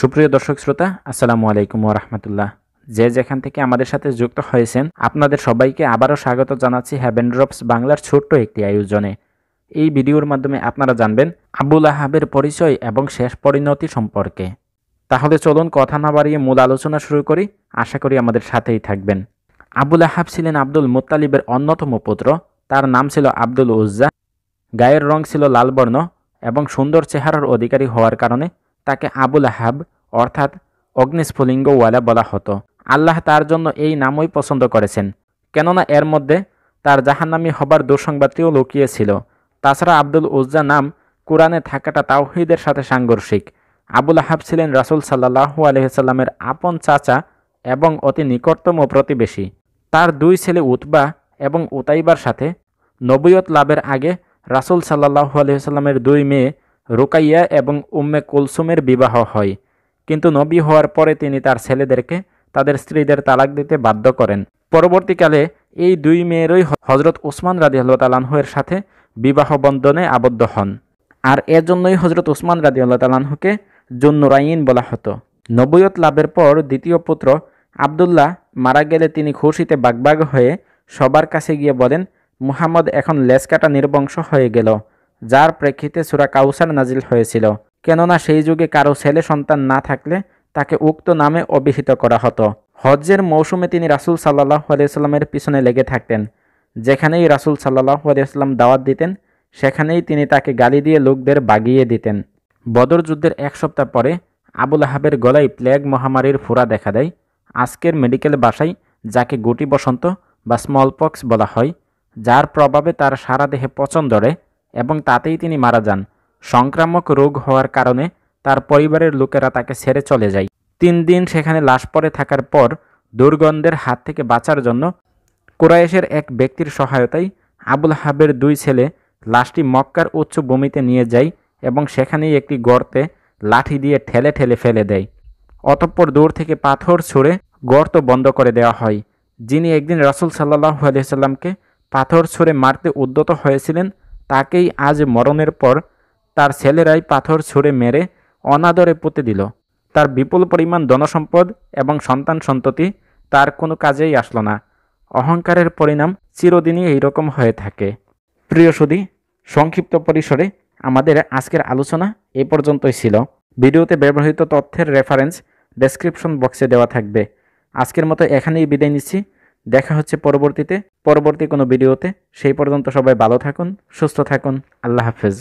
সুপ্রিয় দর্শক শ্রোতা আসসালামু আলাইকুম রহমতুল্লাহ যে যেখান থেকে আমাদের সাথে যুক্ত হয়েছেন আপনাদের সবাইকে আবারও স্বাগত জানাচ্ছি হ্যাভেন ড্রপস বাংলার ছোট্ট একটি আয়োজনে এই ভিডিওর মাধ্যমে আপনারা জানবেন আবুল আহাবের পরিচয় এবং শেষ পরিণতি সম্পর্কে তাহলে চলুন কথা না বাড়িয়ে মূল আলোচনা শুরু করি আশা করি আমাদের সাথেই থাকবেন আবুল আহাব ছিলেন আব্দুল মুত্তালিবের অন্যতম পুত্র তার নাম ছিল আব্দুল উজ্জা গায়ের রং ছিল লালবর্ণ এবং সুন্দর চেহারার অধিকারী হওয়ার কারণে তাকে আবুল আহাব অর্থাৎ অগ্নিস্ফুলিঙ্গওয়ালা বলা হতো আল্লাহ তার জন্য এই নামই পছন্দ করেছেন কেননা এর মধ্যে তার জাহান্নামি হবার দুঃসংবাদটিও লুকিয়েছিল তাছাড়া আব্দুল উজ্জা নাম কোরআনে থাকাটা তাওহিদের সাথে সাংঘর্ষিক আবুল আহাব ছিলেন রাসুল সাল্লাহু আলহিসাল্লামের আপন চাচা এবং অতি নিকটতম প্রতিবেশী তার দুই ছেলে উতবা এবং উতাইবার সাথে নবীয়ত লাভের আগে রাসুল সাল্লাহু আলহিসাল্লামের দুই মেয়ে রোকাইয়া এবং উম্মে কুলসুমের বিবাহ হয় কিন্তু নবী হওয়ার পরে তিনি তার ছেলেদেরকে তাদের স্ত্রীদের তালাক দিতে বাধ্য করেন পরবর্তীকালে এই দুই মেয়েরই হজরত উসমান রাজিউল্লাহ তালানহের সাথে বিবাহ বন্ধনে আবদ্ধ হন আর এর জন্যই হজরত ওসমান রাজিউল্লাহ তালানহকে জুন্নুরাইন বলা হতো নবৈয়ত লাভের পর দ্বিতীয় পুত্র আবদুল্লাহ মারা গেলে তিনি খুশিতে বাগবাগ হয়ে সবার কাছে গিয়ে বলেন মুহাম্মদ এখন লেসকাটা নির্বংশ হয়ে গেল যার প্রেক্ষিতে সুরা কাউসার নাজিল হয়েছিল কেননা সেই যুগে কারো ছেলে সন্তান না থাকলে তাকে উক্ত নামে অভিহিত করা হতো হজ্জের মৌসুমে তিনি রাসুল সাল্লাহ আলিয়াস্লামের পিছনে লেগে থাকতেন যেখানেই রাসুল সাল্লাহ আলিয়াস্লাম দাওয়াত দিতেন সেখানেই তিনি তাকে গালি দিয়ে লোকদের বাগিয়ে দিতেন বদর যুদ্ধের এক সপ্তাহ পরে আবুল আহাবের গলায় প্লেগ মহামারীর ফোড়া দেখা দেয় আজকের মেডিকেল বাসায় যাকে গুটি বসন্ত বা স্মলপক্স বলা হয় যার প্রভাবে তার সারা দেহে পচন ধরে এবং তাতেই তিনি মারা যান সংক্রামক রোগ হওয়ার কারণে তার পরিবারের লোকেরা তাকে ছেড়ে চলে যায় তিন দিন সেখানে লাশ পরে থাকার পর দুর্গন্ধের হাত থেকে বাঁচার জন্য কুরায়েশের এক ব্যক্তির সহায়তায় আবুল হাবের দুই ছেলে লাশটি মক্কার উচ্চ ভূমিতে নিয়ে যায় এবং সেখানেই একটি গর্তে লাঠি দিয়ে ঠেলে ঠেলে ফেলে দেয় অতঃপর দূর থেকে পাথর ছুঁড়ে গর্ত বন্ধ করে দেওয়া হয় যিনি একদিন রাসুল সাল্লাহ আলিয়াল্লামকে পাথর ছুঁড়ে মারতে উদ্যত হয়েছিলেন তাকেই আজ মরণের পর তার ছেলেরাই পাথর ছুঁড়ে মেরে অনাদরে পুঁতে দিল তার বিপুল পরিমাণ ধনসম্পদ এবং সন্তান সন্ততি তার কোনো কাজেই আসলো না অহংকারের পরিণাম চিরদিনই এইরকম হয়ে থাকে প্রিয় সুদী সংক্ষিপ্ত পরিসরে আমাদের আজকের আলোচনা এ পর্যন্তই ছিল ভিডিওতে ব্যবহৃত তথ্যের রেফারেন্স ডেসক্রিপশন বক্সে দেওয়া থাকবে আজকের মতো এখানেই বিদায় নিচ্ছি দেখা হচ্ছে পরবর্তীতে পরবর্তী কোনো ভিডিওতে সেই পর্যন্ত সবাই ভালো থাকুন সুস্থ থাকুন আল্লাহ হাফেজ